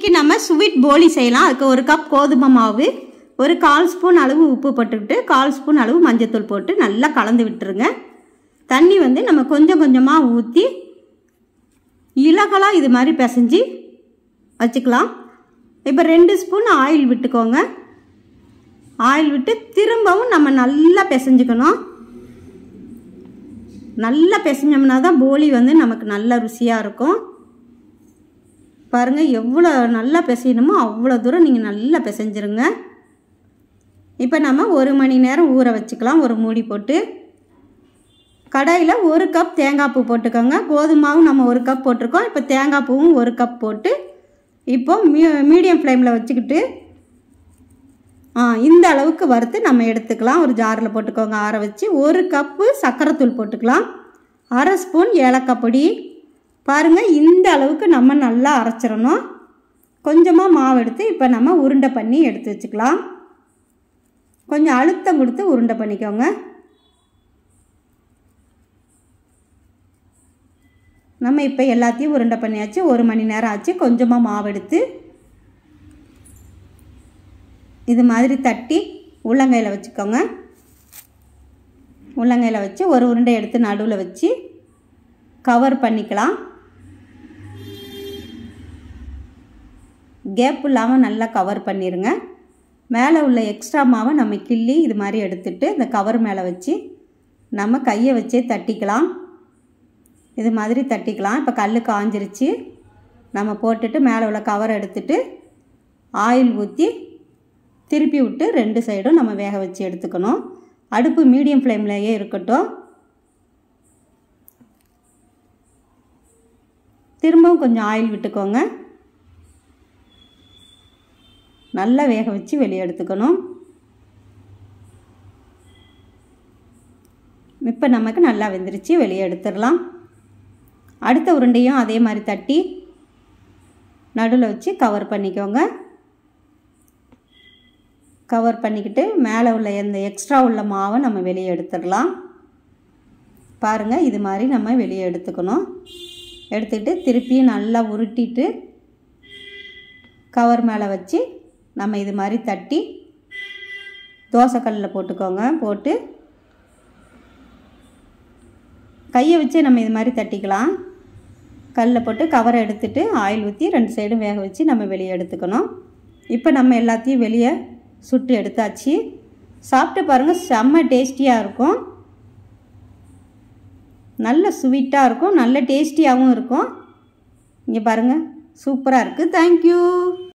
இன்றைக்கி நம்ம ஸ்வீட் போலி செய்யலாம் அதுக்கு ஒரு கப் கோதுமை மாவு ஒரு கால் ஸ்பூன் அளவு உப்பு போட்டுக்கிட்டு கால் ஸ்பூன் அளவு மஞ்சத்தூள் போட்டு நல்லா கலந்து விட்டுருங்க தண்ணி வந்து நம்ம கொஞ்சம் கொஞ்சமாக ஊற்றி இலகலாக இது மாதிரி பிசைஞ்சு வச்சுக்கலாம் இப்போ ரெண்டு ஸ்பூன் ஆயில் விட்டுக்கோங்க ஆயில் விட்டு திரும்பவும் நம்ம நல்லா பிசைஞ்சுக்கணும் நல்லா பிசைஞ்சோம்னா தான் போலி வந்து நமக்கு நல்லா ருசியாக இருக்கும் பாருங்கள் எவ்வளோ நல்லா பிசையணுமோ அவ்வளோ தூரம் நீங்கள் நல்லா பிசைஞ்சிருங்க இப்போ நம்ம ஒரு மணி நேரம் ஊற வச்சுக்கலாம் ஒரு மூடி போட்டு கடாயில் ஒரு கப் தேங்காய் பூ போட்டுக்கோங்க கோதுமாவும் நம்ம ஒரு கப் போட்டிருக்கோம் இப்போ தேங்காய் பூவும் ஒரு கப் போட்டு இப்போ மீ மீடியம் ஃப்ளேமில் வச்சுக்கிட்டு இந்த அளவுக்கு வறுத்து நம்ம எடுத்துக்கலாம் ஒரு ஜாரில் போட்டுக்கோங்க ஆற வச்சு ஒரு கப்பு சக்கரை தூள் போட்டுக்கலாம் அரை ஸ்பூன் ஏலக்காய் பொடி பாருங்கள் இந்த அளவுக்கு நம்ம நல்லா அரைச்சிடணும் கொஞ்சமாக மாவு எடுத்து இப்போ நம்ம உருண்டை பண்ணி எடுத்து வச்சுக்கலாம் கொஞ்சம் அழுத்தம் கொடுத்து உருண்டை பண்ணிக்கோங்க நம்ம இப்போ எல்லாத்தையும் உருண்டை பண்ணியாச்சு ஒரு மணி நேரம் ஆச்சு கொஞ்சமாக மாவு எடுத்து இது மாதிரி தட்டி உள்ளங்கையில் வச்சுக்கோங்க உள்ளங்கையில் வச்சு ஒரு உருண்டை எடுத்து நடுவில் வச்சு கவர் பண்ணிக்கலாம் கேப் இல்லாமல் நல்லா கவர் பண்ணிடுங்க மேலே உள்ள எக்ஸ்ட்ரா மாவை நம்ம கிள்ளி இது மாதிரி எடுத்துகிட்டு இந்த கவர் மேலே வச்சு நம்ம கையை வச்சே தட்டிக்கலாம் இது மாதிரி தட்டிக்கலாம் இப்போ கல் காஞ்சிருச்சு நம்ம போட்டுட்டு மேலே உள்ள கவர் எடுத்துட்டு ஆயில் ஊற்றி திருப்பி விட்டு ரெண்டு சைடும் நம்ம வேக வச்சு எடுத்துக்கணும் அடுப்பு மீடியம் ஃப்ளேம்லேயே இருக்கட்டும் திரும்பவும் கொஞ்சம் ஆயில் விட்டுக்கோங்க நல்லா வேக வச்சு வெளியே எடுத்துக்கணும் இப்போ நமக்கு நல்லா வெந்துருச்சு வெளியே எடுத்துடலாம் அடுத்த உருண்டையும் அதே மாதிரி தட்டி நடுவில் வச்சு கவர் பண்ணிக்கோங்க கவர் பண்ணிக்கிட்டு மேலே உள்ள எந்த எக்ஸ்ட்ரா உள்ள மாவை நம்ம வெளியே எடுத்துடலாம் பாருங்கள் இது மாதிரி நம்ம வெளியே எடுத்துக்கணும் எடுத்துக்கிட்டு திருப்பியும் நல்லா உருட்டிட்டு கவர் மேலே வச்சு நம்ம இது மாதிரி தட்டி தோசைக்கல்லில் போட்டுக்கோங்க போட்டு கையை வச்சு நம்ம இது மாதிரி தட்டிக்கலாம் கல்லில் போட்டு கவரை எடுத்துட்டு ஆயில் ஊற்றி ரெண்டு சைடும் வேக வச்சு நம்ம வெளியே எடுத்துக்கணும் இப்போ நம்ம எல்லாத்தையும் வெளியே சுட்டு எடுத்தாச்சு சாப்பிட்டு பாருங்கள் செம்ம டேஸ்டியாக இருக்கும் நல்ல ஸ்வீட்டாக இருக்கும் நல்ல டேஸ்டியாகவும் இருக்கும் இங்கே பாருங்கள் சூப்பராக இருக்குது தேங்க்யூ